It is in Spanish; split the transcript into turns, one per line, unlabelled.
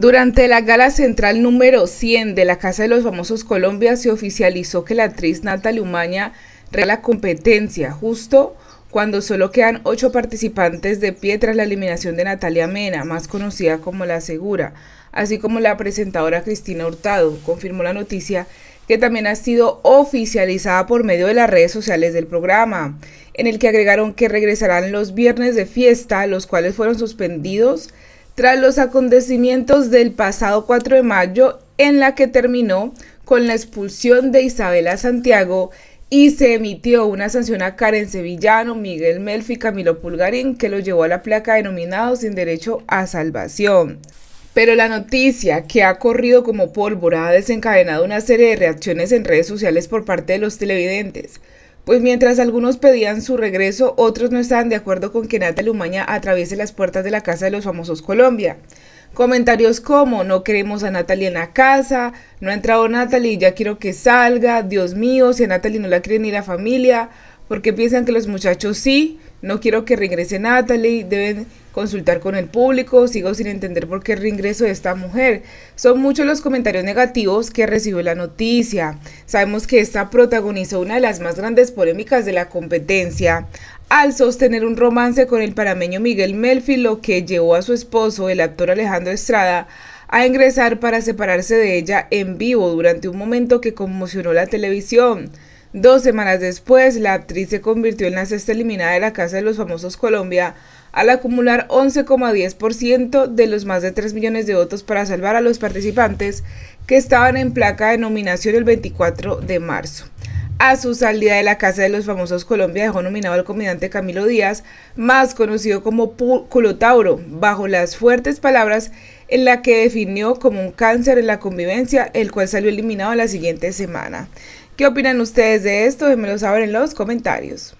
Durante la gala central número 100 de la Casa de los Famosos Colombia se oficializó que la actriz Natalia Umaña la competencia justo cuando solo quedan ocho participantes de pie tras la eliminación de Natalia Mena, más conocida como La Segura, así como la presentadora Cristina Hurtado, confirmó la noticia que también ha sido oficializada por medio de las redes sociales del programa, en el que agregaron que regresarán los viernes de fiesta, los cuales fueron suspendidos tras los acontecimientos del pasado 4 de mayo en la que terminó con la expulsión de Isabela Santiago y se emitió una sanción a Karen Sevillano, Miguel Melfi y Camilo Pulgarín que lo llevó a la placa denominado sin derecho a salvación. Pero la noticia que ha corrido como pólvora ha desencadenado una serie de reacciones en redes sociales por parte de los televidentes. Pues mientras algunos pedían su regreso, otros no estaban de acuerdo con que Natalie Umaña atraviese las puertas de la Casa de los Famosos Colombia. Comentarios como, no queremos a Natalie en la casa, no ha entrado Natalie, ya quiero que salga, Dios mío, si a Natalie no la cree ni la familia, porque piensan que los muchachos sí, no quiero que regrese Natalie, deben consultar con el público, sigo sin entender por qué el reingreso de esta mujer. Son muchos los comentarios negativos que recibió la noticia. Sabemos que esta protagonizó una de las más grandes polémicas de la competencia al sostener un romance con el parameño Miguel Melfi, lo que llevó a su esposo, el actor Alejandro Estrada, a ingresar para separarse de ella en vivo durante un momento que conmocionó la televisión. Dos semanas después, la actriz se convirtió en la sexta eliminada de la Casa de los Famosos Colombia al acumular 11,10% de los más de 3 millones de votos para salvar a los participantes que estaban en placa de nominación el 24 de marzo. A su salida de la Casa de los Famosos Colombia dejó nominado al comediante Camilo Díaz, más conocido como Culotauro, bajo las fuertes palabras en la que definió como un cáncer en la convivencia, el cual salió eliminado la siguiente semana. ¿Qué opinan ustedes de esto? Déjenmelo saber en los comentarios.